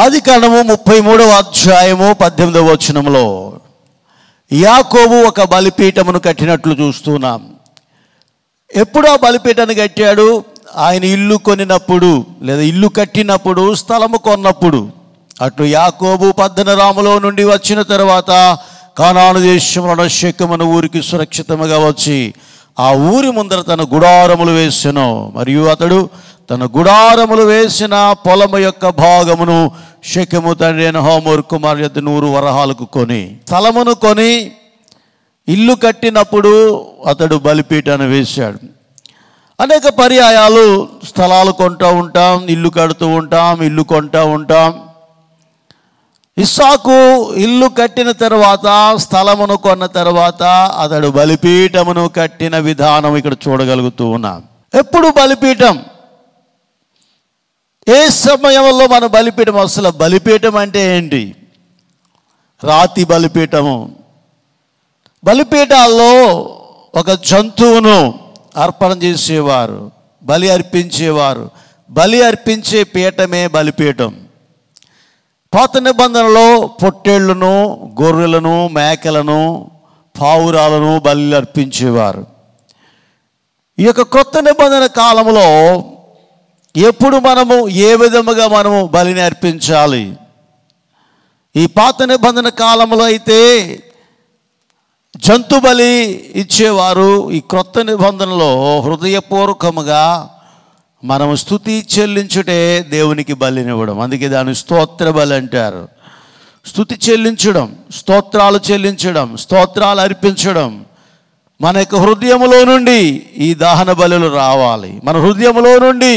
ఆది కాలము ముప్పై మూడవ అధ్యాయము పద్దెనిమిదవ వచనంలో యాకోబు ఒక బలిపీఠమును కట్టినట్లు చూస్తున్నాం ఎప్పుడు ఆ బలిపీఠాన్ని కట్టాడు ఆయన ఇల్లు కొనినప్పుడు లేదా ఇల్లు కట్టినప్పుడు స్థలము కొన్నప్పుడు అటు యాకోబు రాములో నుండి వచ్చిన తర్వాత కానాను దేశంలో శకమన ఊరికి సురక్షితముగా వచ్చి ఆ ఊరి ముందర తన గుడారములు వేసెను మరియు అతడు తన గుడారములు వేసిన పొలము యొక్క భాగమును శకము తండ్రి అని హోమర్ కుమార్ యొక్క నూరు వరహాలకు కొని స్థలమును కొని ఇల్లు కట్టినప్పుడు అతడు బలిపీటను వేశాడు అనేక పర్యాయాలు స్థలాలు కొంటూ ఉంటాం ఇల్లు కడుతూ ఉంటాం ఇల్లు కొంటూ ఉంటాం ఇస్సాకు ఇల్లు కట్టిన తర్వాత స్థలమును కొన్న తర్వాత అతడు బలిపీఠమును కట్టిన విధానం ఇక్కడ చూడగలుగుతూ ఉన్నాం ఎప్పుడు బలిపీఠం ఏ సమయంలో మన బలిపీఠం అసలు బలిపీఠం అంటే ఏంటి రాతి బలిపీఠము బలిపీఠాల్లో ఒక జంతువును అర్పణ చేసేవారు బలి అర్పించేవారు బలి అర్పించే పీఠమే బలిపీఠం పాత నిబంధనలో పొట్టేళ్లను గొర్రెలను మేకలను పావురాలను బలి అర్పించేవారు ఈ యొక్క కొత్త నిబంధన కాలంలో ఎప్పుడు మనము ఏ విధముగా మనము బలిని అర్పించాలి ఈ పాత నిబంధన కాలంలో అయితే జంతు బలి ఇచ్చేవారు ఈ క్రొత్త నిబంధనలో హృదయపూర్వకముగా మనము స్థుతి చెల్లించుటే దేవునికి బలినివ్వడం అందుకే దాని స్తోత్ర బలి అంటారు స్థుతి చెల్లించడం స్తోత్రాలు చెల్లించడం స్తోత్రాలు అర్పించడం మన యొక్క హృదయములో నుండి ఈ దహన బలులు రావాలి మన హృదయములో నుండి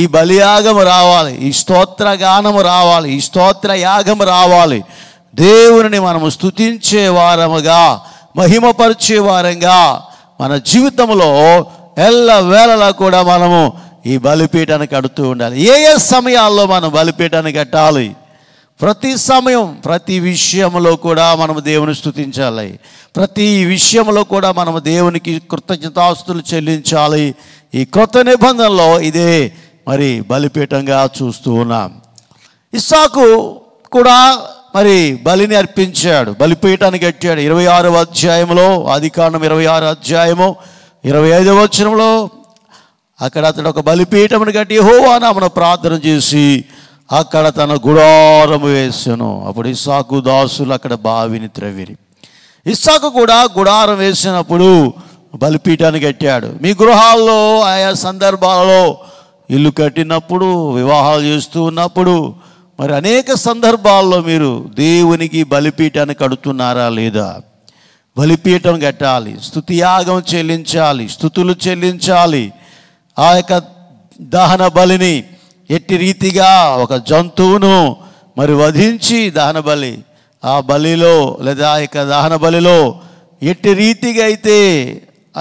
ఈ బలియాగము రావాలి ఈ గానము రావాలి ఈ స్తోత్ర యాగం రావాలి దేవుని మనము స్థుతించే వారముగా మహిమపరిచే వారంగా మన జీవితంలో ఎల్ల వేళలా కూడా మనము ఈ బలిపీఠాన్ని కడుతూ ఉండాలి ఏ ఏ సమయాల్లో మనం బలిపీఠాన్ని కట్టాలి ప్రతి సమయం ప్రతి విషయంలో కూడా మనము దేవుని స్థుతించాలి ప్రతి విషయంలో కూడా మనము దేవునికి కృతజ్ఞతాస్తులు చెల్లించాలి ఈ కృత నిబంధనలో ఇదే మరి బలిపీఠంగా చూస్తూ ఉన్నాం ఇస్సాకు కూడా మరి బలిని అర్పించాడు బలిపీఠాన్ని కట్టాడు ఇరవై ఆరవ అధ్యాయంలో అధికారం ఇరవై ఆరు అధ్యాయము ఇరవై ఐదవ వచ్చినంలో అక్కడ అతడు ఒక బలిపీఠమును కట్టి హోవానామను ప్రార్థన చేసి అక్కడ తన గుడారం వేసాను అప్పుడు ఇస్సాకు దాసులు అక్కడ బావిని త్రవిరి ఇస్సాకు కూడా గుడారం వేసినప్పుడు బలిపీఠాన్ని కట్టాడు మీ గృహాల్లో ఆయా సందర్భాలలో ఇల్లు కట్టినప్పుడు వివాహాలు చేస్తూ ఉన్నప్పుడు మరి అనేక సందర్భాల్లో మీరు దేవునికి బలిపీఠాన్ని కడుతున్నారా లేదా బలిపీఠం కట్టాలి స్థుతియాగం చెల్లించాలి స్థుతులు చెల్లించాలి ఆ యొక్క దహన బలిని ఎట్టి రీతిగా ఒక జంతువును మరి వధించి దహన బలి ఆ బలిలో లేదా ఆ యొక్క దహన బలిలో ఎట్టి రీతిగా అయితే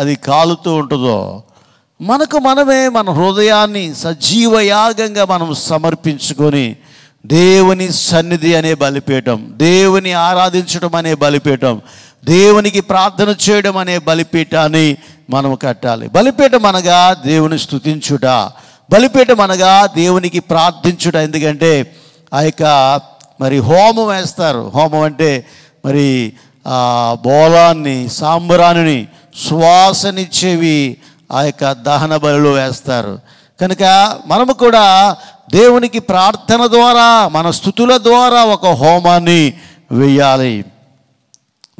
అది కాలుతూ ఉంటుందో మనకు మనమే మన హృదయాన్ని సజీవయాగంగా మనం సమర్పించుకొని దేవుని సన్నిధి అనే బలిపీఠం దేవుని ఆరాధించడం అనే బలిపీఠం దేవునికి ప్రార్థన చేయడం అనే బలిపీఠాన్ని మనం కట్టాలి బలిపీఠం అనగా దేవుని స్థుతించుట బలిపీఠం అనగా దేవునికి ప్రార్థించుట ఎందుకంటే ఆ యొక్క మరి హోమం వేస్తారు హోమం అంటే మరి బోలాన్ని సాంబరాన్ని శ్వాసనిచ్చేవి ఆ యొక్క దహన బలులు వేస్తారు కనుక మనము కూడా దేవునికి ప్రార్థన ద్వారా మన స్థుతుల ద్వారా ఒక హోమాన్ని వేయాలి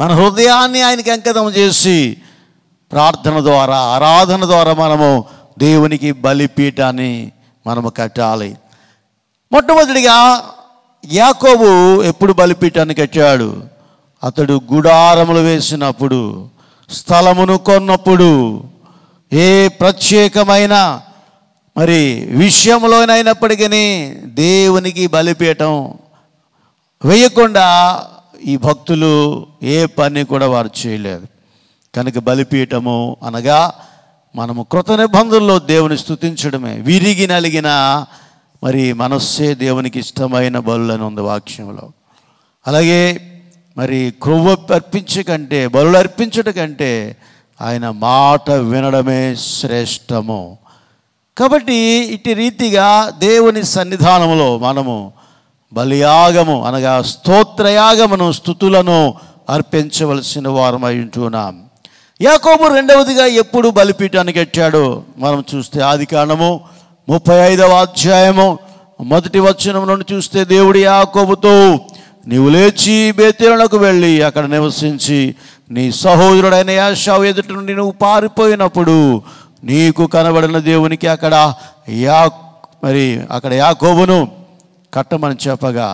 మన హృదయాన్ని ఆయనకి అంకితం చేసి ప్రార్థన ద్వారా ఆరాధన ద్వారా మనము దేవునికి బలిపీఠాన్ని మనము కట్టాలి మొట్టమొదటిగా యాకోబు ఎప్పుడు బలిపీఠాన్ని కట్టాడు అతడు గుడారములు వేసినప్పుడు స్థలమును కొన్నప్పుడు ఏ ప్రత్యేకమైన మరి విషయంలోనైనప్పటికీ దేవునికి బలిపీయటం వేయకుండా ఈ భక్తులు ఏ పని కూడా వారు చేయలేదు కనుక బలిపీయటము అనగా మనము కృత నిబంధనలో దేవుని స్థుతించడమే విరిగి నలిగిన మరి మనస్సే దేవునికి ఇష్టమైన బలులని ఉంది వాక్యంలో అలాగే మరి క్రొవ్వ అర్పించకంటే బలు అర్పించట కంటే ఆయన మాట వినడమే శ్రేష్టము కాబట్టి ఇటు రీతిగా దేవుని సన్నిధానంలో మనము బలియాగము అనగా స్తోత్రయాగమును స్థుతులను అర్పించవలసిన వారమై ఉంటున్నాం యాకోబు రెండవదిగా ఎప్పుడు బలిపీఠానికి ఎట్టాడు మనం చూస్తే ఆది కాండము ముప్పై ఐదవ అధ్యాయము మొదటి వచనం నుండి చూస్తే దేవుడు యాకోబుతో నీవు లేచి బేతీలకు వెళ్ళి అక్కడ నివసించి నీ సహోదరుడైన యాషావు ఎదుటి నుండి నువ్వు పారిపోయినప్పుడు నీకు కనబడిన దేవునికి అక్కడ యా మరి అక్కడ యాకోబును కట్టమని చెప్పగా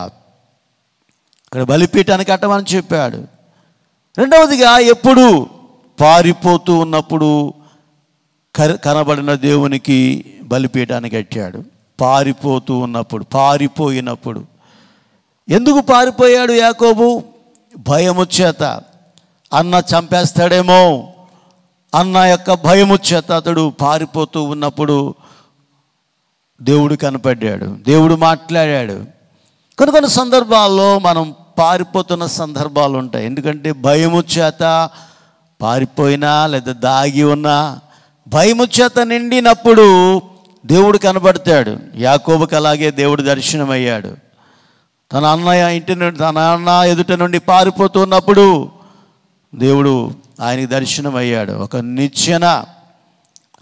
అక్కడ బలిపీఠాన్ని కట్టమని చెప్పాడు రెండవదిగా ఎప్పుడు పారిపోతూ ఉన్నప్పుడు కనబడిన దేవునికి బలిపీఠాన్ని కట్టాడు పారిపోతూ ఉన్నప్పుడు పారిపోయినప్పుడు ఎందుకు పారిపోయాడు యాకోబు భయము చేత అన్న చంపేస్తాడేమో అన్న యొక్క భయము చేత అతడు పారిపోతూ ఉన్నప్పుడు దేవుడు కనపడ్డాడు దేవుడు మాట్లాడాడు కొన్ని కొన్ని సందర్భాల్లో మనం పారిపోతున్న సందర్భాలు ఉంటాయి ఎందుకంటే భయము చేత పారిపోయినా లేదా దాగి ఉన్నా భయము చేత నిండినప్పుడు దేవుడు కనబడతాడు యాకోబుకి అలాగే దేవుడు దర్శనమయ్యాడు తన అన్నయ్య ఇంటి నుండి తన అన్న ఎదుట నుండి పారిపోతున్నప్పుడు దేవుడు ఆయనకి అయ్యాడు ఒక నిచ్చెన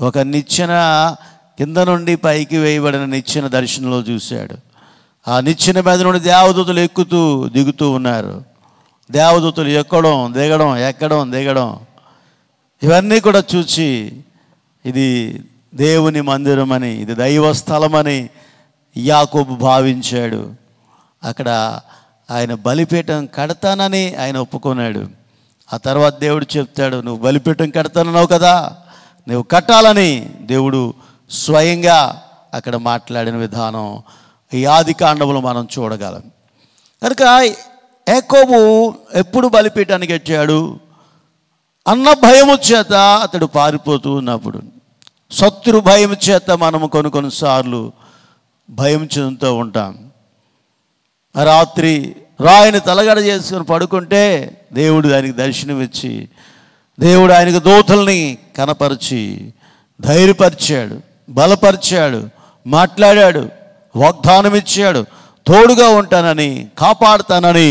ఒక నిచ్చెన కింద నుండి పైకి వేయబడిన నిచ్చెన దర్శనంలో చూశాడు ఆ నిచ్చెన మీద నుండి దేవదూతలు ఎక్కుతూ దిగుతూ ఉన్నారు దేవదూతలు ఎక్కడం దిగడం ఎక్కడం దిగడం ఇవన్నీ కూడా చూసి ఇది దేవుని మందిరం అని ఇది దైవ స్థలమని యాకోబు భావించాడు అక్కడ ఆయన బలిపీఠం కడతానని ఆయన ఒప్పుకున్నాడు ఆ తర్వాత దేవుడు చెప్తాడు నువ్వు బలిపీఠం కడతానన్నావు కదా నువ్వు కట్టాలని దేవుడు స్వయంగా అక్కడ మాట్లాడిన విధానం ఈ ఆది కాండములు మనం చూడగలం కనుక ఏకోబు ఎప్పుడు బలిపీఠానికి వచ్చాడు అన్న భయము చేత అతడు పారిపోతూ ఉన్నప్పుడు శత్రు భయం చేత మనము కొన్ని కొన్నిసార్లు భయం చెందుతూ ఉంటాం రాత్రి రాయిని తలగడ చేసుకుని పడుకుంటే దేవుడు ఆయనకి దర్శనమిచ్చి దేవుడు ఆయనకు దోతల్ని కనపరిచి ధైర్యపరిచాడు బలపరిచాడు మాట్లాడాడు వాగ్దానం ఇచ్చాడు తోడుగా ఉంటానని కాపాడుతానని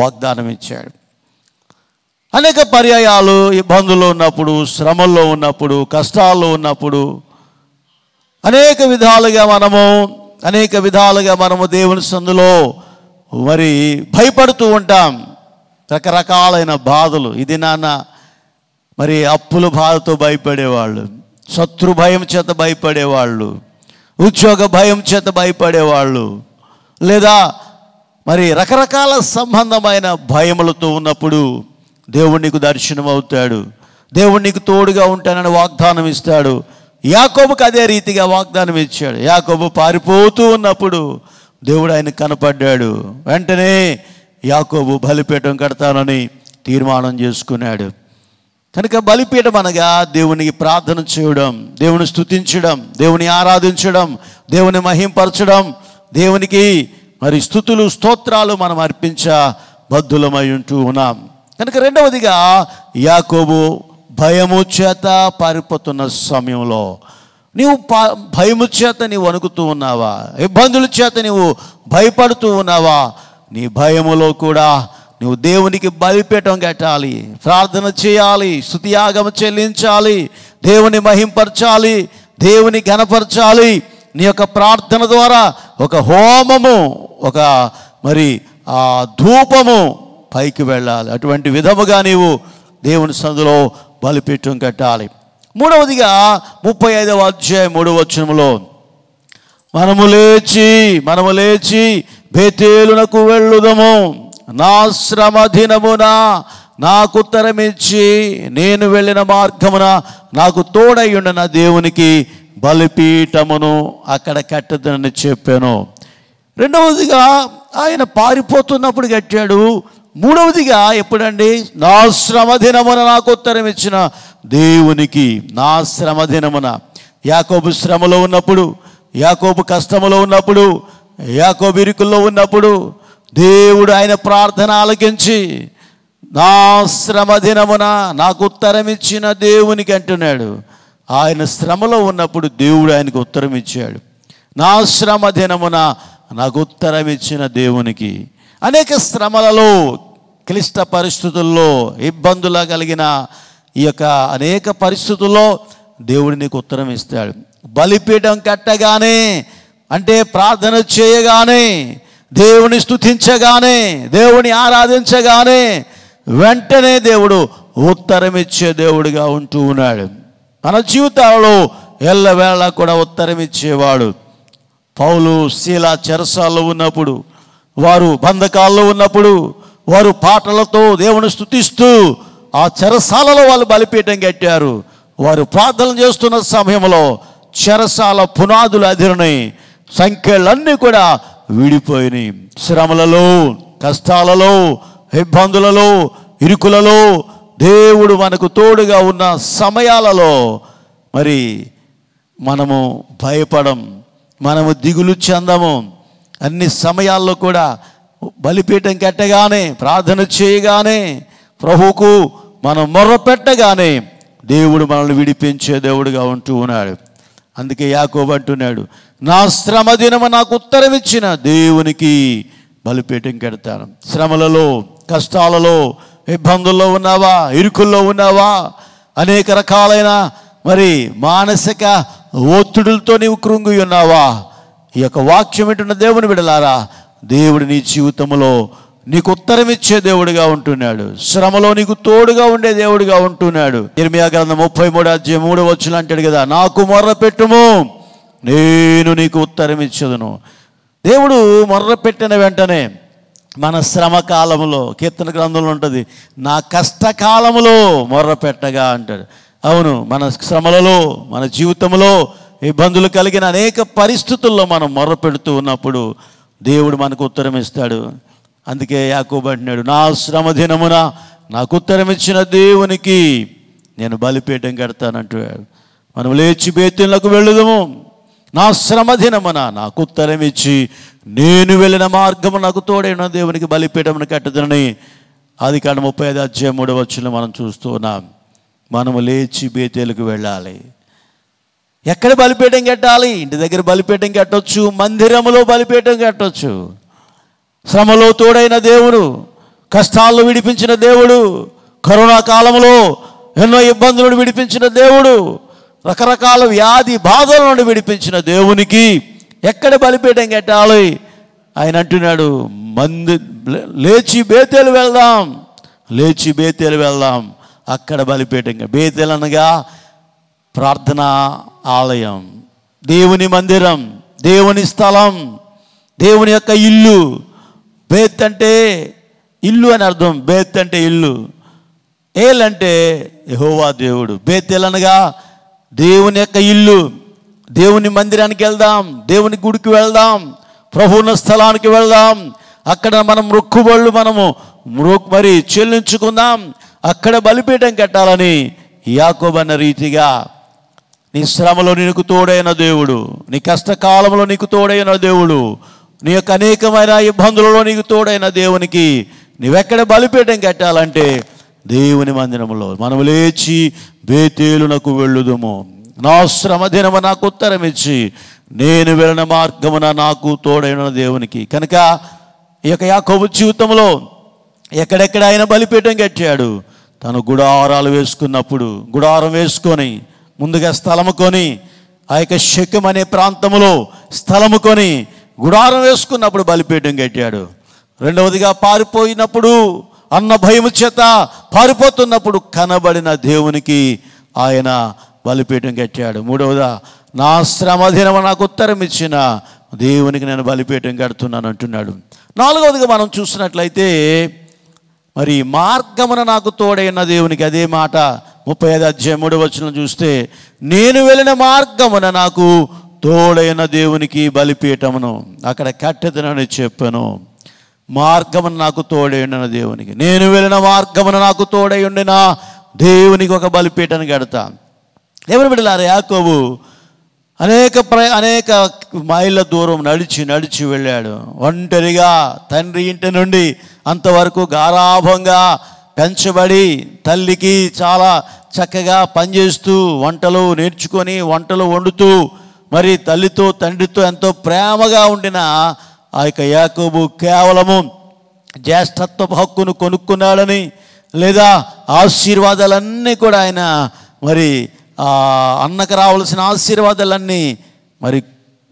వాగ్దానం ఇచ్చాడు అనేక పర్యాయాలు ఇబ్బందుల్లో ఉన్నప్పుడు శ్రమల్లో ఉన్నప్పుడు కష్టాల్లో ఉన్నప్పుడు అనేక విధాలుగా మనము అనేక విధాలుగా మనము దేవుని సందులో మరి భయపడుతూ ఉంటాం రకరకాలైన బాధలు ఇది నాన్న మరి అప్పుల బాధతో భయపడేవాళ్ళు శత్రు భయం చేత భయపడేవాళ్ళు ఉద్యోగ భయం చేత భయపడేవాళ్ళు లేదా మరి రకరకాల సంబంధమైన భయములతో ఉన్నప్పుడు దేవుణ్ణికి దర్శనం అవుతాడు దేవుణ్ణికి తోడుగా ఉంటానని వాగ్దానం ఇస్తాడు యాకోబుకు అదే రీతిగా వాగ్దానం ఇచ్చాడు యాకోబు పారిపోతూ ఉన్నప్పుడు దేవుడు ఆయన కనపడ్డాడు వెంటనే యాకోబు బలిపీఠం కడతానని తీర్మానం చేసుకున్నాడు కనుక బలిపీఠం అనగా దేవునికి ప్రార్థన చేయడం దేవుని స్థుతించడం దేవుని ఆరాధించడం దేవుని మహింపరచడం దేవునికి మరి స్థుతులు స్తోత్రాలు మనం అర్పించ బద్ధులమై ఉంటూ ఉన్నాం కనుక రెండవదిగా యాకోబు భయము చేత పారిపోతున్న సమయంలో నీవు భయము చేత నీవు వణుకుతూ ఉన్నావా ఇబ్బందుల చేత నీవు భయపడుతూ ఉన్నావా నీ భయములో కూడా నువ్వు దేవునికి బలిపీఠం కట్టాలి ప్రార్థన చేయాలి స్థుతియాగం చెల్లించాలి దేవుని మహింపరచాలి దేవుని ఘనపరచాలి నీ యొక్క ప్రార్థన ద్వారా ఒక హోమము ఒక మరి ఆ ధూపము పైకి వెళ్ళాలి అటువంటి విధముగా నీవు దేవుని సందులో బలిపీఠం కట్టాలి మూడవదిగా ముప్పై ఐదవ అధ్యాయ మూడవ వచనంలో మనము లేచి మనము లేచి బేతేలునకు వెళ్ళుదము నా శ్రమ దినమున నాకు ఉత్తరమిచ్చి నేను వెళ్ళిన మార్గమున నాకు తోడై నా దేవునికి బలిపీఠమును అక్కడ కట్టదని చెప్పాను రెండవదిగా ఆయన పారిపోతున్నప్పుడు కట్టాడు మూడవదిగా ఎప్పుడండి నా శ్రమ దినమున నాకు ఉత్తరం ఇచ్చిన దేవునికి నా శ్రమ దినమున యాకోబు శ్రమలో ఉన్నప్పుడు యాకోబు కష్టములో ఉన్నప్పుడు యాకోబు ఇరుకుల్లో ఉన్నప్పుడు దేవుడు ఆయన ప్రార్థన ఆలకించి నా శ్రమ దినమున నాకు ఉత్తరం ఇచ్చిన దేవునికి అంటున్నాడు ఆయన శ్రమలో ఉన్నప్పుడు దేవుడు ఆయనకు ఉత్తరం ఇచ్చాడు నా శ్రమ దినమున నాకు ఉత్తరం ఇచ్చిన దేవునికి అనేక శ్రమలలో క్లిష్ట పరిస్థితుల్లో ఇబ్బందుల కలిగిన ఈ యొక్క అనేక పరిస్థితుల్లో దేవుడు నీకు ఉత్తరం ఇస్తాడు బలిపీఠం కట్టగానే అంటే ప్రార్థన చేయగానే దేవుని స్థుతించగానే దేవుని ఆరాధించగానే వెంటనే దేవుడు ఉత్తరం ఇచ్చే దేవుడిగా ఉంటూ ఉన్నాడు మన జీవితాలలో ఎల్లవేళ కూడా ఉత్తరం ఇచ్చేవాడు పౌలు శీల చెరసాల్లో ఉన్నప్పుడు వారు బంధకాల్లో ఉన్నప్పుడు వారు పాటలతో దేవుని స్థుతిస్తూ ఆ చెరసాలలో వాళ్ళు బలిపీఠం కట్టారు వారు ప్రార్థన చేస్తున్న సమయంలో చెరసాల పునాదులు అదిరినాయి సంఖ్యలన్నీ కూడా విడిపోయినాయి శ్రమలలో కష్టాలలో ఇబ్బందులలో ఇరుకులలో దేవుడు మనకు తోడుగా ఉన్న సమయాలలో మరి మనము భయపడం మనము దిగులు చెందము అన్ని సమయాల్లో కూడా బలిపీఠం కట్టగానే ప్రార్థన చేయగానే ప్రభువుకు మనం మొర్ర పెట్టగానే దేవుడు మనల్ని విడిపించే దేవుడుగా ఉంటూ ఉన్నాడు అందుకే యాకోబు అంటున్నాడు నా శ్రమ దినము నాకు ఉత్తరం ఇచ్చిన దేవునికి బలిపీఠం కడతాను శ్రమలలో కష్టాలలో ఇబ్బందుల్లో ఉన్నావా ఇరుకుల్లో ఉన్నావా అనేక రకాలైన మరి మానసిక ఒత్తిడులతో నీవు కృంగి ఉన్నావా ఈ యొక్క వాక్యం వింటున్న దేవుని విడలారా దేవుడు నీ జీవితంలో నీకు ఉత్తరం ఇచ్చే దేవుడిగా ఉంటున్నాడు శ్రమలో నీకు తోడుగా ఉండే దేవుడిగా ఉంటున్నాడు ఇరిమియా గ్రంథం ముప్పై మూడు అధ్యయ మూడు వచ్చిన అంటాడు కదా నాకు మొర్ర పెట్టుము నేను నీకు ఉత్తరం ఇచ్చేదను దేవుడు మొర్ర పెట్టిన వెంటనే మన శ్రమ కాలంలో కీర్తన గ్రంథంలో ఉంటుంది నా కష్టకాలంలో మొర్ర పెట్టగా అంటాడు అవును మన శ్రమలలో మన జీవితంలో ఇబ్బందులు కలిగిన అనేక పరిస్థితుల్లో మనం మొర్రపెడుతూ ఉన్నప్పుడు దేవుడు మనకు ఉత్తరం ఇస్తాడు అందుకే యాకోబు అంటున్నాడు నా శ్రమ దినమున నాకు ఉత్తరం ఇచ్చిన దేవునికి నేను బలిపీఠం కడతానంటున్నాడు మనం లేచి బేతులకు వెళ్ళదము నా శ్రమ దినమున నాకు ఉత్తరం ఇచ్చి నేను వెళ్ళిన మార్గము నాకు తోడైన దేవునికి బలిపీఠమును కట్టదని అది కాడ ముప్పై ఐదు అధ్యాయం మూడవచ్చును మనం చూస్తూ ఉన్నాం మనము లేచి బేతేలకు వెళ్ళాలి ఎక్కడ బలిపీఠం కట్టాలి ఇంటి దగ్గర బలిపీఠం కట్టొచ్చు మందిరంలో బలిపీఠం కట్టొచ్చు శ్రమలో తోడైన దేవుడు కష్టాల్లో విడిపించిన దేవుడు కరోనా కాలంలో ఎన్నో ఇబ్బందులను విడిపించిన దేవుడు రకరకాల వ్యాధి బాధల నుండి విడిపించిన దేవునికి ఎక్కడ బలిపీఠం కట్టాలి ఆయన అంటున్నాడు మంది లేచి బేతేలు వెళ్దాం లేచి బేతేలు వెళ్దాం అక్కడ బలిపీఠంగా బేతెల్ అనగా ప్రార్థనా ఆలయం దేవుని మందిరం దేవుని స్థలం దేవుని యొక్క ఇల్లు బేత్ అంటే ఇల్లు అని అర్థం బేత్ అంటే ఇల్లు ఏల్ అంటే యహోవా దేవుడు బేతెల్ అనగా దేవుని యొక్క ఇల్లు దేవుని మందిరానికి వెళ్దాం దేవుని గుడికి వెళ్దాం ప్రభున్న స్థలానికి వెళ్దాం అక్కడ మనం మొక్కుబళ్ళు మనము మరి చెల్లించుకుందాం అక్కడ బలిపీఠం కట్టాలని యాకోబన్న రీతిగా నీ శ్రమలో నీకు తోడైన దేవుడు నీ కష్టకాలంలో నీకు తోడైన దేవుడు నీ యొక్క అనేకమైన ఇబ్బందులలో నీకు తోడైన దేవునికి నువ్వెక్కడ బలిపీఠం కట్టాలంటే దేవుని మందిరంలో మనం లేచి నాకు వెళ్ళుదుము నా శ్రమ దినము నాకు ఉత్తరం ఇచ్చి నేను వెళ్ళిన మార్గమున నాకు తోడైన దేవునికి కనుక ఈ యొక్క యాకోబు జీవితంలో ఎక్కడెక్కడ ఆయన బలిపీఠం కట్టాడు తను గుడారాలు వేసుకున్నప్పుడు గుడారం వేసుకొని ముందుగా స్థలము కొని ఆ యొక్క శకం అనే ప్రాంతంలో స్థలము కొని గుడారం వేసుకున్నప్పుడు బలిపీఠం కట్టాడు రెండవదిగా పారిపోయినప్పుడు అన్న భయము చేత పారిపోతున్నప్పుడు కనబడిన దేవునికి ఆయన బలిపీఠం కట్టాడు మూడవదా నా శ్రమధీనమ నాకు ఉత్తరం ఇచ్చిన దేవునికి నేను బలిపీఠం కడుతున్నాను అంటున్నాడు నాలుగవదిగా మనం చూసినట్లయితే మరి మార్గమున నాకు తోడైన దేవునికి అదే మాట ముప్పై ఐదు అధ్యాయ మూడు వచ్చిన చూస్తే నేను వెళ్ళిన మార్గమున నాకు తోడైన దేవునికి బలిపీఠమును అక్కడ కట్టెదనని చెప్పాను మార్గమున నాకు తోడైన దేవునికి నేను వెళ్ళిన మార్గమున నాకు తోడై ఉండిన దేవునికి ఒక బలిపీఠను కడతా ఎవరు బిడ్డలారు యాకోబు అనేక ప్ర అనేక మైళ్ళ దూరం నడిచి నడిచి వెళ్ళాడు ఒంటరిగా తండ్రి ఇంటి నుండి అంతవరకు గారాభంగా పెంచబడి తల్లికి చాలా చక్కగా పనిచేస్తూ వంటలు నేర్చుకొని వంటలు వండుతూ మరి తల్లితో తండ్రితో ఎంతో ప్రేమగా ఉండిన ఆ యొక్క యాకోబు కేవలము జ్యేష్ఠత్వ హక్కును కొనుక్కున్నాడని లేదా ఆశీర్వాదాలన్నీ కూడా ఆయన మరి అన్నకు రావాల్సిన ఆశీర్వాదాలన్నీ మరి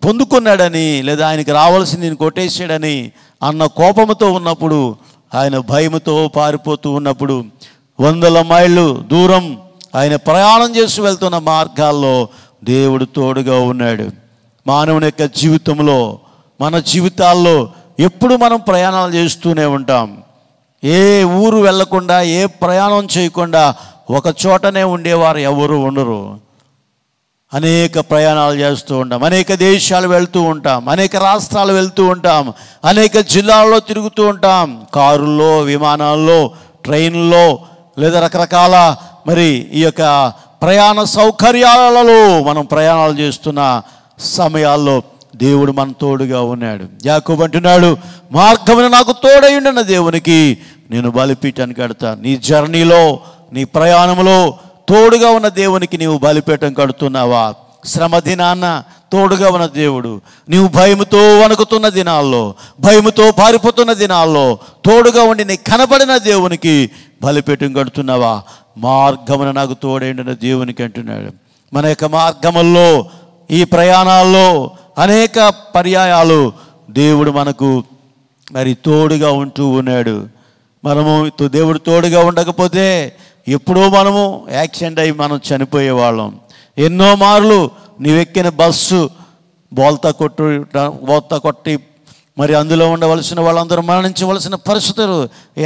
పొందుకున్నాడని లేదా ఆయనకి రావాల్సింది కొట్టేసాడని అన్న కోపంతో ఉన్నప్పుడు ఆయన భయంతో పారిపోతూ ఉన్నప్పుడు వందల మైళ్ళు దూరం ఆయన ప్రయాణం చేసి వెళ్తున్న మార్గాల్లో దేవుడు తోడుగా ఉన్నాడు మానవుని యొక్క జీవితంలో మన జీవితాల్లో ఎప్పుడు మనం ప్రయాణాలు చేస్తూనే ఉంటాం ఏ ఊరు వెళ్లకుండా ఏ ప్రయాణం చేయకుండా ఒక చోటనే ఉండేవారు ఎవరు ఉండరు అనేక ప్రయాణాలు చేస్తూ ఉంటాం అనేక దేశాలు వెళ్తూ ఉంటాం అనేక రాష్ట్రాలు వెళ్తూ ఉంటాం అనేక జిల్లాల్లో తిరుగుతూ ఉంటాం కారుల్లో విమానాల్లో ట్రైన్లో లేదా రకరకాల మరి ఈ యొక్క ప్రయాణ సౌకర్యాలలో మనం ప్రయాణాలు చేస్తున్న సమయాల్లో దేవుడు మన తోడుగా ఉన్నాడు యాకోబు అంటున్నాడు మార్గమున నాకు తోడై ఉండిన దేవునికి నేను బలిపీఠానికి కడతాను నీ జర్నీలో నీ ప్రయాణంలో తోడుగా ఉన్న దేవునికి నీవు బలిపేటం కడుతున్నావా శ్రమ దినాన్న తోడుగా ఉన్న దేవుడు నీవు భయముతో వణుకుతున్న దినాల్లో భయముతో పారిపోతున్న దినాల్లో తోడుగా ఉండి నీ కనబడిన దేవునికి బలిపేటం కడుతున్నావా మార్గమున నాకు తోడైండిన దేవునికి అంటున్నాడు మన యొక్క మార్గముల్లో ఈ ప్రయాణాల్లో అనేక పర్యాయాలు దేవుడు మనకు మరి తోడుగా ఉంటూ ఉన్నాడు మనము దేవుడు తోడుగా ఉండకపోతే ఎప్పుడో మనము యాక్సిడెంట్ అయ్యి మనం చనిపోయే వాళ్ళం ఎన్నో మార్లు నీవెక్కిన బస్సు బోల్తా కొట్టు బోల్తా కొట్టి మరి అందులో ఉండవలసిన వాళ్ళందరూ మరణించవలసిన పరిస్థితులు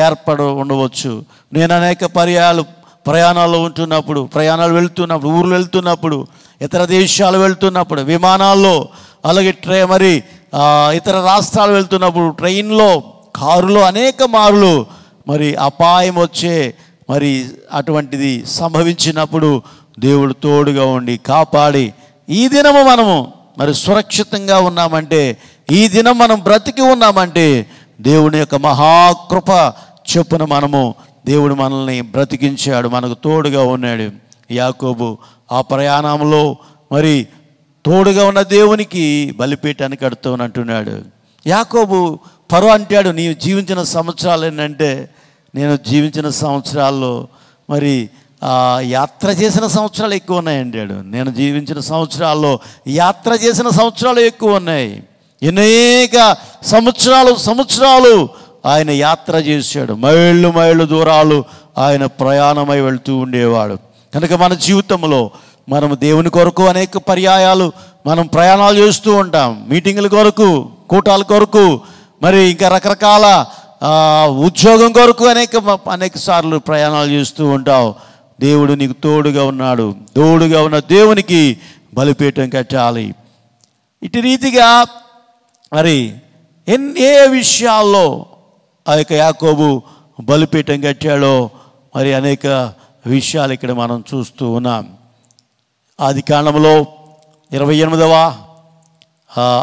ఏర్పడ ఉండవచ్చు నేను అనేక పర్యాలు ప్రయాణాల్లో ఉంటున్నప్పుడు ప్రయాణాలు వెళ్తున్నప్పుడు ఊర్లు వెళ్తున్నప్పుడు ఇతర దేశాలు వెళ్తున్నప్పుడు విమానాల్లో అలాగే ట్రే మరి ఇతర రాష్ట్రాలు వెళ్తున్నప్పుడు ట్రైన్లో కారులో అనేక మార్లు మరి అపాయం వచ్చే మరి అటువంటిది సంభవించినప్పుడు దేవుడు తోడుగా ఉండి కాపాడి ఈ దినము మనము మరి సురక్షితంగా ఉన్నామంటే ఈ దినం మనం బ్రతికి ఉన్నామంటే దేవుని యొక్క మహాకృప చెప్పున మనము దేవుడు మనల్ని బ్రతికించాడు మనకు తోడుగా ఉన్నాడు యాకోబు ఆ ప్రయాణంలో మరి తోడుగా ఉన్న దేవునికి బలిపీఠానికి కడుతూ అంటున్నాడు యాకోబు పరు అంటాడు నీవు జీవించిన సంవత్సరాలు ఏంటంటే నేను జీవించిన సంవత్సరాల్లో మరి యాత్ర చేసిన సంవత్సరాలు ఎక్కువ ఉన్నాయి వాడు నేను జీవించిన సంవత్సరాల్లో యాత్ర చేసిన సంవత్సరాలు ఎక్కువ ఉన్నాయి అనేక సంవత్సరాలు సంవత్సరాలు ఆయన యాత్ర చేశాడు మైళ్ళు మైళ్ళు దూరాలు ఆయన ప్రయాణమై వెళ్తూ ఉండేవాడు కనుక మన జీవితంలో మనం దేవుని కొరకు అనేక పర్యాయాలు మనం ప్రయాణాలు చేస్తూ ఉంటాం మీటింగుల కొరకు కూటాల కొరకు మరి ఇంకా రకరకాల ఉద్యోగం కొరకు అనేక అనేక సార్లు ప్రయాణాలు చేస్తూ ఉంటావు దేవుడు నీకు తోడుగా ఉన్నాడు తోడుగా ఉన్న దేవునికి బలిపీఠం కట్టాలి ఇటు రీతిగా మరి ఎన్ని ఏ విషయాల్లో ఆ యొక్క యాకోబు బలిపీఠం కట్టాడో మరి అనేక విషయాలు ఇక్కడ మనం చూస్తూ ఉన్నాం ఆది కాండంలో ఇరవై ఎనిమిదవ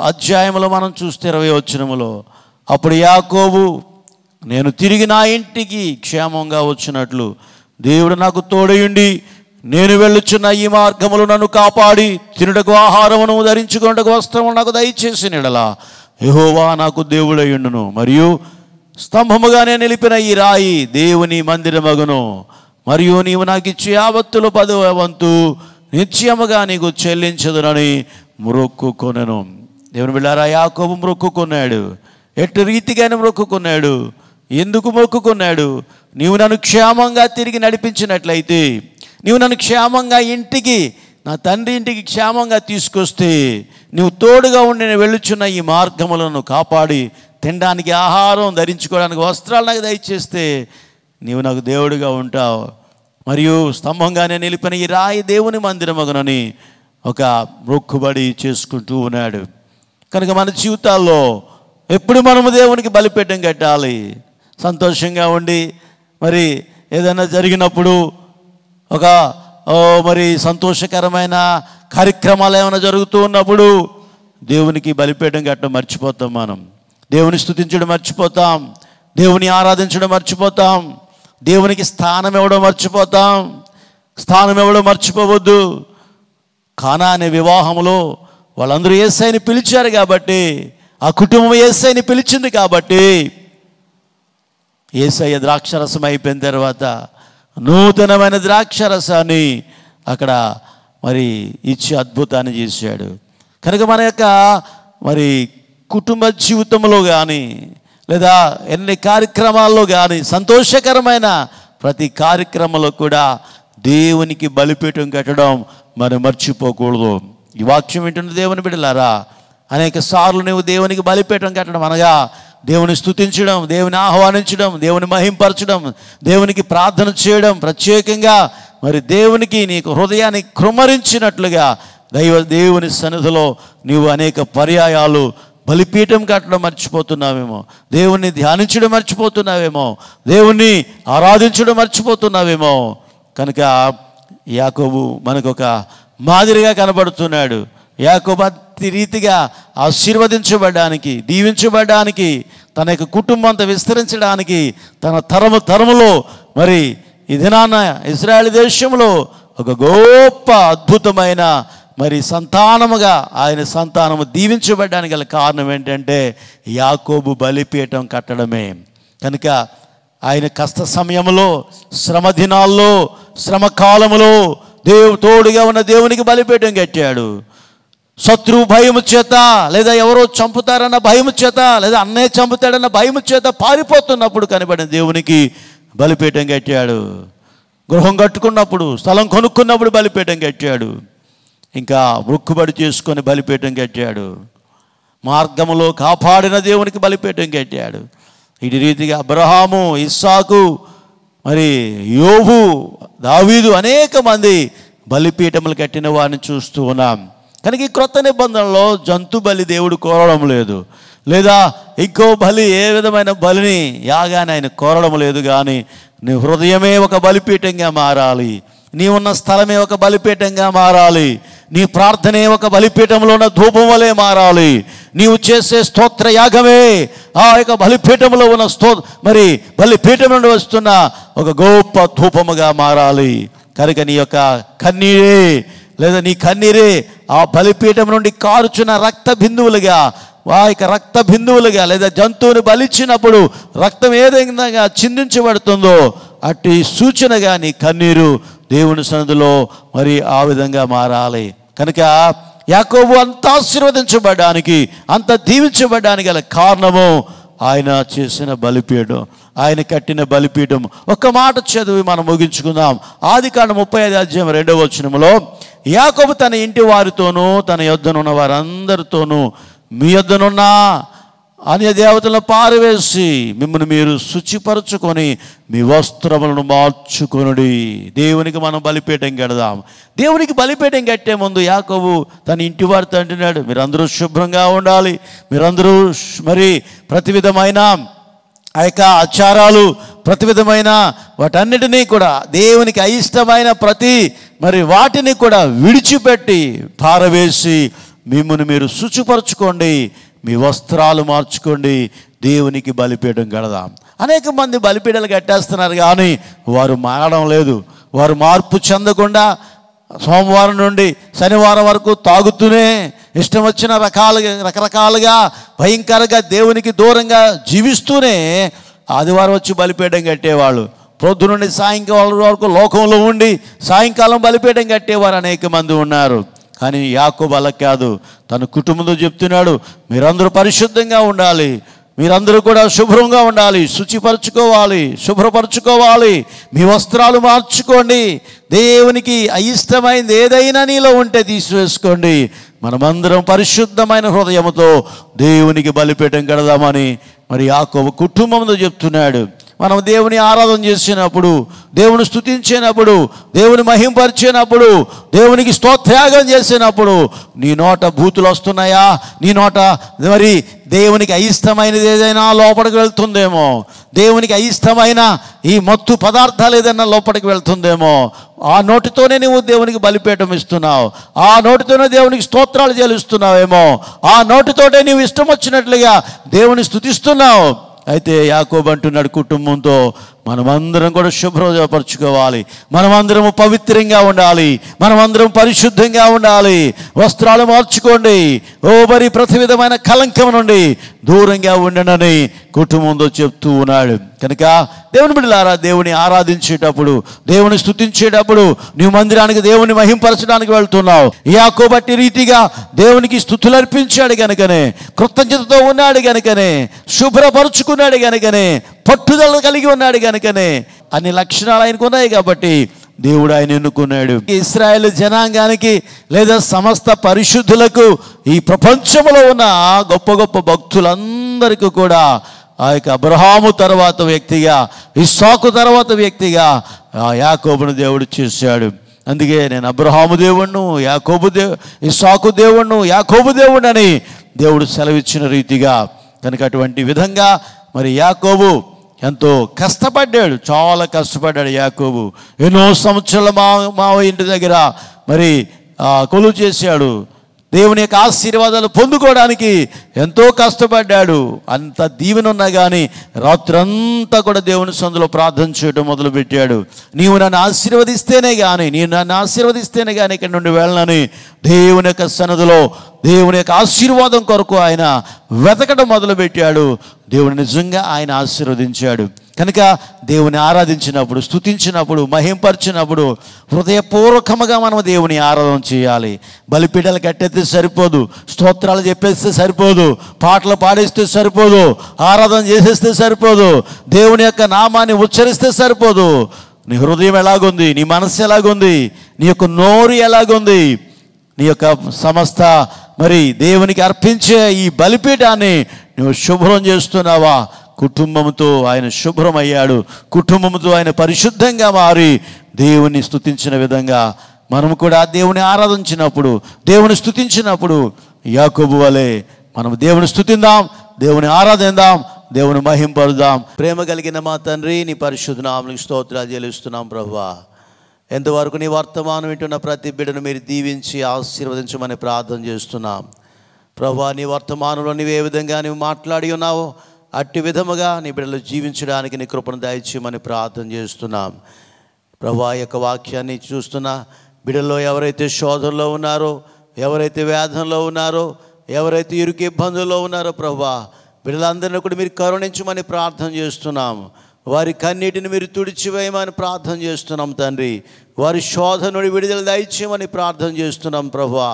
అధ్యాయంలో మనం చూస్తే ఇరవై వచ్చినములో అప్పుడు యాకోబు నేను తిరిగి నా ఇంటికి క్షేమంగా వచ్చినట్లు దేవుడు నాకు తోడయుండి నేను వెళ్ళుచున్న ఈ మార్గములు నన్ను కాపాడి తినుటకు ఆహారమును ధరించుకున్నకు వస్త్రము నాకు దయచేసి నిడలా యహోవా నాకు దేవుడయుండును మరియు స్తంభముగానే నిలిపిన ఈ రాయి దేవుని మందిరమగును మరియు నీవు నాకు ఇచ్చే యావత్తులు పదవ వంతు నిత్యముగా నీకు చెల్లించదునని మ్రొక్కుకొనెను దేవుని వెళ్ళారా యాకోబు మ్రొక్కుకున్నాడు ఎట్టు రీతిగానే మ్రొక్కుకున్నాడు ఎందుకు మొక్కుకున్నాడు నీవు నన్ను క్షేమంగా తిరిగి నడిపించినట్లయితే నీవు నన్ను క్షేమంగా ఇంటికి నా తండ్రి ఇంటికి క్షేమంగా తీసుకొస్తే నువ్వు తోడుగా ఉండి నేను వెళ్ళుచున్న ఈ మార్గములను కాపాడి తినడానికి ఆహారం ధరించుకోవడానికి వస్త్రాలు నాకు దయచేస్తే నీవు నాకు దేవుడిగా ఉంటావు మరియు స్తంభంగానే నిలిపిన ఈ రాయి దేవుని మందిరమగునని ఒక మొక్కుబడి చేసుకుంటూ ఉన్నాడు కనుక మన జీవితాల్లో ఎప్పుడు మనము దేవునికి బలిపెట్టం కట్టాలి సంతోషంగా ఉండి మరి ఏదైనా జరిగినప్పుడు ఒక మరి సంతోషకరమైన కార్యక్రమాలు ఏమైనా జరుగుతూ ఉన్నప్పుడు దేవునికి బలిపేయడం గట్ట మర్చిపోతాం మనం దేవుని స్థుతించడం మర్చిపోతాం దేవుని ఆరాధించడం మర్చిపోతాం దేవునికి స్థానం ఇవ్వడం మర్చిపోతాం స్థానం ఇవ్వడం మర్చిపోవద్దు కానా అనే వివాహంలో వాళ్ళందరూ ఏసైని పిలిచారు కాబట్టి ఆ కుటుంబం ఏసైని పిలిచింది కాబట్టి ఏసయ్య ద్రాక్షరసం అయిపోయిన తర్వాత నూతనమైన ద్రాక్షరసాన్ని అక్కడ మరి ఇచ్చి అద్భుతాన్ని చేశాడు కనుక మన యొక్క మరి కుటుంబ జీవితంలో కానీ లేదా ఎన్ని కార్యక్రమాల్లో కానీ సంతోషకరమైన ప్రతి కార్యక్రమంలో కూడా దేవునికి బలిపీఠం కట్టడం మనం మర్చిపోకూడదు ఈ వాక్యం వింటున్న దేవుని బిడ్డలారా అనేక సార్లు నువ్వు దేవునికి బలిపీఠం కట్టడం అనగా దేవుని స్థుతించడం దేవుని ఆహ్వానించడం దేవుని మహింపరచడం దేవునికి ప్రార్థన చేయడం ప్రత్యేకంగా మరి దేవునికి నీకు హృదయాన్ని కృమరించినట్లుగా దైవ దేవుని సన్నిధిలో నీవు అనేక పర్యాయాలు బలిపీఠం కట్టడం మర్చిపోతున్నావేమో దేవుణ్ణి ధ్యానించడం మర్చిపోతున్నావేమో దేవుణ్ణి ఆరాధించడం మర్చిపోతున్నావేమో కనుక యాకోబు మనకొక మాదిరిగా కనబడుతున్నాడు యాకోబ రీతిగా ఆశీర్వదించబడడానికి దీవించబడడానికి తన యొక్క కుటుంబం అంతా విస్తరించడానికి తన తరము తరములో మరి ఇది నాన్న ఇజ్రాయల్ దేశంలో ఒక గొప్ప అద్భుతమైన మరి సంతానముగా ఆయన సంతానము దీవించబడడానికి గల కారణం ఏంటంటే యాకోబు బలిపీఠం కట్టడమే కనుక ఆయన కష్ట సమయంలో శ్రమ దినాల్లో శ్రమ దేవు తోడుగా ఉన్న దేవునికి బలిపీఠం కట్టాడు శత్రువు భయము చేత లేదా ఎవరో చంపుతారన్న భయం చేత లేదా అన్నయ్య చంపుతాడన్న భయం చేత పారిపోతున్నప్పుడు కనబడిన దేవునికి బలిపీఠం కట్టాడు గృహం కట్టుకున్నప్పుడు స్థలం కొనుక్కున్నప్పుడు బలిపీఠం కట్టాడు ఇంకా మొక్కుబడి చేసుకొని బలిపీఠం కట్టాడు మార్గంలో కాపాడిన దేవునికి బలిపీఠం కట్టాడు ఇటు రీతిగా అబ్రహాము ఇస్సాకు మరి యోబు దావీదు అనేక మంది బలిపీఠములు కట్టిన వారిని చూస్తూ ఉన్నాం కనుక ఈ క్రొత్త నిబంధనలో జంతు బలి దేవుడు కోరడం లేదు లేదా ఇంకో బలి ఏ విధమైన బలిని యాగాని ఆయన కోరడం లేదు కానీ నీ హృదయమే ఒక బలిపీఠంగా మారాలి నీ ఉన్న స్థలమే ఒక బలిపీఠంగా మారాలి నీ ప్రార్థనే ఒక బలిపీఠంలో ఉన్న ధూపం వలె మారాలి నీవు చేసే స్తోత్ర యాగమే ఆ యొక్క బలిపీఠంలో ఉన్న స్తో మరి బలిపీఠం నుండి వస్తున్న ఒక గొప్ప ధూపముగా మారాలి కనుక నీ యొక్క కన్నీరే లేదా నీ కన్నీరే ఆ బలిపీఠం నుండి కారుచున్న రక్త బిందువులుగా ఆ యొక్క రక్త బిందువులుగా లేదా జంతువుని బలిచ్చినప్పుడు రక్తం ఏదైనా చిందించబడుతుందో అట్టి సూచనగా నీ కన్నీరు దేవుని సన్నిధిలో మరి ఆ విధంగా మారాలి కనుక యాకోబు అంత ఆశీర్వదించబడడానికి అంత దీవించబడడానికి గల కారణము ఆయన చేసిన బలిపీఠం ఆయన కట్టిన బలిపీఠం ఒక్క మాట చదివి మనం ముగించుకుందాం ఆది కాండ ముప్పై ఐదు అధ్యాయం రెండవ వచనంలో యాకొబు తన ఇంటి వారితోనూ తన యొద్దనున్న వారందరితోనూ మీ యొద్దనున్న అన్య దేవతలను పారవేసి మిమ్మల్ని మీరు శుచిపరచుకొని మీ వస్త్రములను మార్చుకొనుడి దేవునికి మనం బలిపేటం కడదాం దేవునికి బలిపేటం కట్టే ముందు యాకోబు తన ఇంటి వారితో అంటున్నాడు మీరందరూ శుభ్రంగా ఉండాలి మీరందరూ మరి ప్రతి విధమైన ఆ యొక్క ఆచారాలు ప్రతి విధమైన వాటన్నిటినీ కూడా దేవునికి అయిష్టమైన ప్రతి మరి వాటిని కూడా విడిచిపెట్టి పారవేసి మిమ్మల్ని మీరు శుచిపరచుకోండి మీ వస్త్రాలు మార్చుకోండి దేవునికి బలిపీఠం కడదాం అనేక మంది బలిపీఠాలు కట్టేస్తున్నారు కానీ వారు మారడం లేదు వారు మార్పు చెందకుండా సోమవారం నుండి శనివారం వరకు తాగుతూనే ఇష్టం వచ్చిన రకాలుగా రకరకాలుగా భయంకరంగా దేవునికి దూరంగా జీవిస్తూనే ఆదివారం వచ్చి బలిపేయడం కట్టేవాళ్ళు నుండి సాయంకాలం వరకు లోకంలో ఉండి సాయంకాలం బలిపేయడం కట్టేవారు అనేక మంది ఉన్నారు కానీ యాకు అలా కాదు తన కుటుంబంతో చెప్తున్నాడు మీరందరూ పరిశుద్ధంగా ఉండాలి మీరందరూ కూడా శుభ్రంగా ఉండాలి శుచిపరచుకోవాలి శుభ్రపరచుకోవాలి మీ వస్త్రాలు మార్చుకోండి దేవునికి అయిష్టమైంది ఏదైనా నీలో ఉంటే తీసివేసుకోండి మనమందరం పరిశుద్ధమైన హృదయముతో దేవునికి బలిపీఠం కడదామని మరి ఆ కుటుంబంతో చెప్తున్నాడు మనం దేవుని ఆరాధన చేసినప్పుడు దేవుని స్థుతించినప్పుడు దేవుని మహింపరిచినప్పుడు దేవునికి స్తోత్యాగం చేసినప్పుడు నీ నోట భూతులు వస్తున్నాయా నీ నోట మరి దేవునికి అయిష్టమైనది ఏదైనా లోపలికి వెళ్తుందేమో దేవునికి అయిష్టమైన ఈ మత్తు పదార్థాలు ఏదైనా లోపలికి వెళ్తుందేమో ఆ నోటితోనే నువ్వు దేవునికి బలిపీఠం ఇస్తున్నావు ఆ నోటితోనే దేవునికి స్తోత్రాలు చెల్లిస్తున్నావేమో ఆ నోటితోటే నీవు ఇష్టం వచ్చినట్లుగా దేవుని స్థుతిస్తున్నావు అయితే యాకోబ్ అంటున్నాడు కుటుంబంతో మనమందరం కూడా శుభ్రపరచుకోవాలి మనమందరం పవిత్రంగా ఉండాలి మనమందరం పరిశుద్ధంగా ఉండాలి వస్త్రాలు మార్చుకోండి ఓబరి ప్రతి విధమైన కలంకం నుండి దూరంగా ఉండనని కుటుంబంతో చెప్తూ ఉన్నాడు కనుక దేవుని బిడ్డలారా దేవుని ఆరాధించేటప్పుడు దేవుని స్థుతించేటప్పుడు నువ్వు మందిరానికి దేవుని మహింపరచడానికి వెళ్తున్నావు యాకోబట్టి రీతిగా దేవునికి స్థుతులు అర్పించాడు కనుకనే కృతజ్ఞతతో ఉన్నాడు కనుకనే శుభ్రపరుచుకున్నాడు కనుకనే పట్టుదల కలిగి ఉన్నాడు కనుకనే అన్ని లక్షణాలు ఆయనకు ఉన్నాయి కాబట్టి దేవుడు ఆయన ఎన్నుకున్నాడు ఇస్రాయల్ జనాంగానికి లేదా సమస్త పరిశుద్ధులకు ఈ ప్రపంచంలో ఉన్న గొప్ప గొప్ప భక్తులందరికీ కూడా ఆ యొక్క అబ్రహాము తర్వాత వ్యక్తిగా ఇస్సాకు తర్వాత వ్యక్తిగా ఆ యాకోబును దేవుడు చేశాడు అందుకే నేను అబ్రహాము దేవుణ్ణు యాకోబు దేవు ఇస్సాకు దేవుణ్ణు యాకోబు దేవుణ్ణి అని దేవుడు సెలవిచ్చిన రీతిగా కనుక అటువంటి విధంగా మరి యాకోబు ఎంతో కష్టపడ్డాడు చాలా కష్టపడ్డాడు యాకోబు ఎన్నో సంవత్సరాలు మా మావ ఇంటి దగ్గర మరి కొలువు చేశాడు దేవుని యొక్క ఆశీర్వాదాలు పొందుకోవడానికి ఎంతో కష్టపడ్డాడు అంత దీవెనున్నా కానీ రాత్రంతా కూడా దేవుని సందులో ప్రార్థన చేయడం మొదలుపెట్టాడు నీవు నన్ను ఆశీర్వదిస్తేనే కానీ నేను నన్ను ఆశీర్వదిస్తేనే కానీ ఇక్కడ నుండి వెళ్ళనని దేవుని యొక్క సన్నదిలో దేవుని యొక్క ఆశీర్వాదం కొరకు ఆయన వెతకడం మొదలుపెట్టాడు దేవుని నిజంగా ఆయన ఆశీర్వదించాడు కనుక దేవుని ఆరాధించినప్పుడు స్థుతించినప్పుడు మహింపరిచినప్పుడు హృదయపూర్వకంగా మనం దేవుని ఆరాధన చేయాలి బలిపీడలు కట్టేస్తే సరిపోదు స్తోత్రాలు చెప్పేస్తే సరిపోదు పాటలు పాడేస్తే సరిపోదు ఆరాధన చేసేస్తే సరిపోదు దేవుని యొక్క నామాన్ని ఉచ్చరిస్తే సరిపోదు నీ హృదయం ఎలాగుంది నీ మనస్సు ఎలాగుంది నీ యొక్క నోరు ఎలాగుంది నీ యొక్క సమస్త మరి దేవునికి అర్పించే ఈ బలిపీఠాన్ని నువ్వు శుభ్రం చేస్తున్నావా కుటుంబంతో ఆయన శుభ్రమయ్యాడు కుటుంబంతో ఆయన పరిశుద్ధంగా మారి దేవుని స్థుతించిన విధంగా మనము కూడా దేవుని ఆరాధించినప్పుడు దేవుని స్థుతించినప్పుడు యాకోబు వలె మనం దేవుని స్థుతిందాం దేవుని ఆరాధిందాం దేవుని మహింపరుదాం ప్రేమ కలిగిన మా తండ్రి నీ పరిశుద్ధనాములకు స్తోత్రాలు చెల్లిస్తున్నాం ప్రభా ఎంతవరకు నీ వర్తమానం వింటున్న ప్రతి బిడ్డను మీరు దీవించి ఆశీర్వదించమని ప్రార్థన చేస్తున్నాం ప్రభా నీ వర్తమానంలో నువ్వు ఏ విధంగా నువ్వు మాట్లాడి ఉన్నావో అట్టి విధముగా నీ బిడ్డలు జీవించడానికి నీ కృపను దయచేయమని ప్రార్థన చేస్తున్నాం ప్రభా యొక్క వాక్యాన్ని చూస్తున్నా బిడ్డల్లో ఎవరైతే శోధనలో ఉన్నారో ఎవరైతే వేదంలో ఉన్నారో ఎవరైతే ఇరుకు ఇబ్బందుల్లో ఉన్నారో ప్రభా బిడ్డలందరినీ కూడా మీరు కరుణించమని ప్రార్థన చేస్తున్నాము వారి కన్నీటిని మీరు తుడిచివేయమని ప్రార్థన చేస్తున్నాం తండ్రి వారి శోధనుడి విడుదల దయచేయమని ప్రార్థన చేస్తున్నాం ప్రభా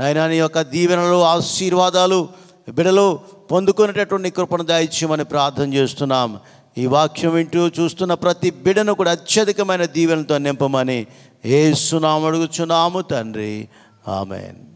నాయన నీ యొక్క దీవెనలు ఆశీర్వాదాలు బిడలు పొందుకునేటటువంటి కృపను దాయిచ్యమని ప్రార్థన చేస్తున్నాం ఈ వాక్యం వింటూ చూస్తున్న ప్రతి బిడను కూడా అత్యధికమైన దీవెనతో నింపమని ఏ సునాము అడుగుచున్నాము తండ్రి ఆమెన్